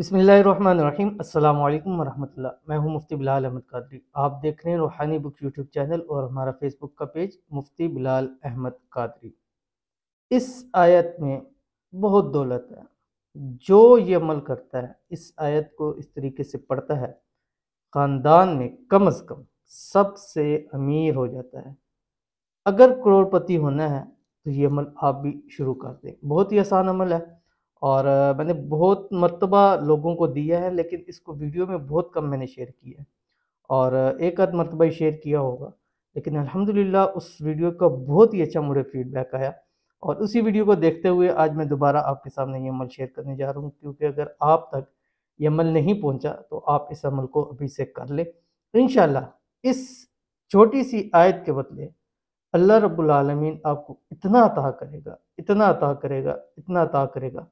बिसमीम अल्लाम वरहमल्ला मैं हूं मुफ्ती बिलाल अहमद कादरी आप देख रहे हैं रूहानी बुक यूट्यूब चैनल और हमारा फेसबुक का पेज मुफ्ती बिलाल अहमद कादरी इस आयत में बहुत दौलत है जो ये अमल करता है इस आयत को इस तरीके से पढ़ता है ख़ानदान में कम अज़ कम सबसे अमीर हो जाता है अगर करोड़पति होना है तो ये अमल आप भी शुरू कर दें बहुत ही आसान अमल है और मैंने बहुत मरतबा लोगों को दिया है लेकिन इसको वीडियो में बहुत कम मैंने शेयर किया है और एक आध मरतबा ही शेयर किया होगा लेकिन अल्हम्दुलिल्लाह उस वीडियो का बहुत ही अच्छा मुझे फीडबैक आया और उसी वीडियो को देखते हुए आज मैं दोबारा आपके सामने ये अमल शेयर करने जा रहा हूँ क्योंकि अगर आप तक ये अमल नहीं पहुँचा तो आप इस अमल को अभी से कर लें इन इस छोटी सी आयत के बदले अल्लाह रब्बुल रबालमीन आपको इतना अता करेगा इतना अता करेगा इतना अता करेगा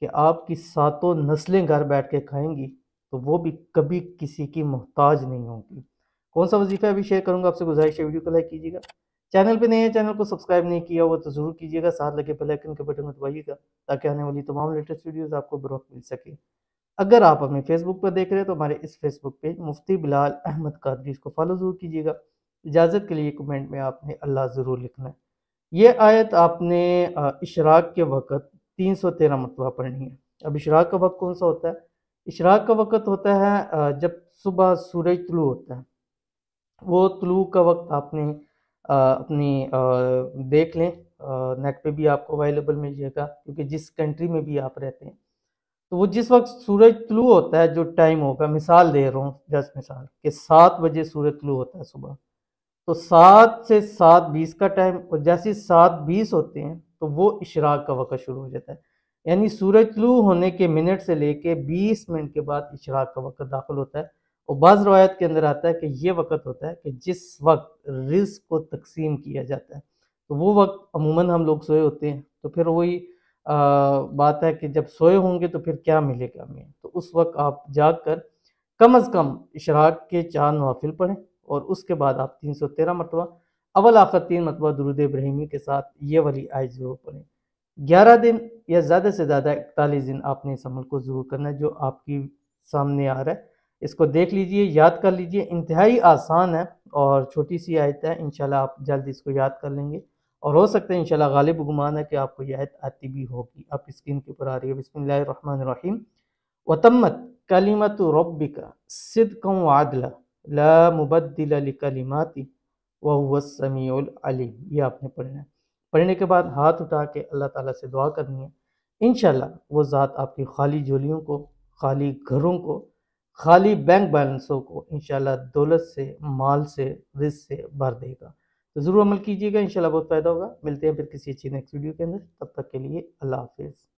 कि आपकी सातों नस्लें घर बैठ के खाएंगी तो वो भी कभी किसी की मोहताज नहीं होंगी कौन सा वजीफा अभी शेयर करूँगा आपसे गुजारिश है वीडियो को लाइक कीजिएगा चैनल पे नए हैं चैनल को सब्सक्राइब नहीं किया हुआ तो ज़रूर कीजिएगा साथ लगे पहले आइकन के बटन को दबाइएगा ताकि आने वाली तमाम लेटेस्ट वीडियोज आपको बर मिल सके अगर आप हमें फेसबुक पर देख रहे हैं तो हमारे इस फेसबुक पेज मुफ्ती बिलाल अहमद कादरी इसको फॉलो ज़रूर कीजिएगा इजाज़त के लिए कमेंट में आपने अल्लाह ज़रूर लिखना है ये आयत आपने इशराक के वक़्त तीन सौ तेरह मरतबा पढ़नी है अब इशराक का वक्त कौन सा होता है इशराक का वक्त होता है जब सुबह सूरज तलु होता है वो तलु का वक्त आपने अपनी देख लें नेट पे भी आपको अवेलेबल मिल जाएगा क्योंकि जिस कंट्री में भी आप रहते हैं तो वो जिस वक्त सूरज तलु होता है जो टाइम होगा मिसाल दे रहा हूँ जस्ट मिसाल कि सात बजे सूरज तलु होता है सुबह तो सात से सात बीस का टाइम और जैसे सात बीस होते हैं तो वो इशराक का वक़्त शुरू हो जाता है यानी सूरज लू होने के मिनट से लेके 20 मिनट के बाद इशराक का वक़्त दाखिल होता है और बाज़ रवायत के अंदर आता है कि ये वक्त होता है कि जिस वक्त रिस्क को तकसीम किया जाता है तो वो वक्त अमूमन हम लोग सोए होते हैं तो फिर वही बात है कि जब सोए होंगे तो फिर क्या मिलेगा हमें तो उस वक्त आप जाग कर कम अज़ कम इशराक के चार नवाफिल पढ़ें और उसके बाद आप तीन सौ तेरह मरतबा अवल आखिर तीन मतबा दरुद इब्राहिमी के साथ ये वाली आय ज़रूर पढ़ें ग्यारह दिन या ज़्यादा से ज़्यादा इकतालीस दिन आपने इस अमल को ज़रूर करना है जो आपकी सामने आ रहा है इसको देख लीजिए याद कर लीजिए इंतहाई आसान है और छोटी सी आयत है इन आप जल्द इसको याद कर लेंगे और हो सकता है इनशाला गालिब गुमान है कि आपको यह आयत आती भी होगी आप स्क्रीन के ऊपर आ रही है बसमीम वतम्मत कलीमत रब का सिद कम आदला ला मुबद्दिल कलीमाती वह समीउल अलीम ये आपने पढ़ना है पढ़ने के बाद हाथ उठा के अल्लाह ताला से दुआ करनी है इन वो ज़ात आपकी खाली झोलियों को खाली घरों को खाली बैंक बैलेंसों को इन दौलत से माल से रिज से भर देगा तो ज़रूर अमल कीजिएगा इन बहुत फ़ायदा होगा मिलते हैं फिर किसी अच्छी नेक्स्ट वीडियो के अंदर तब तक के लिए अल्लाह हाफिज़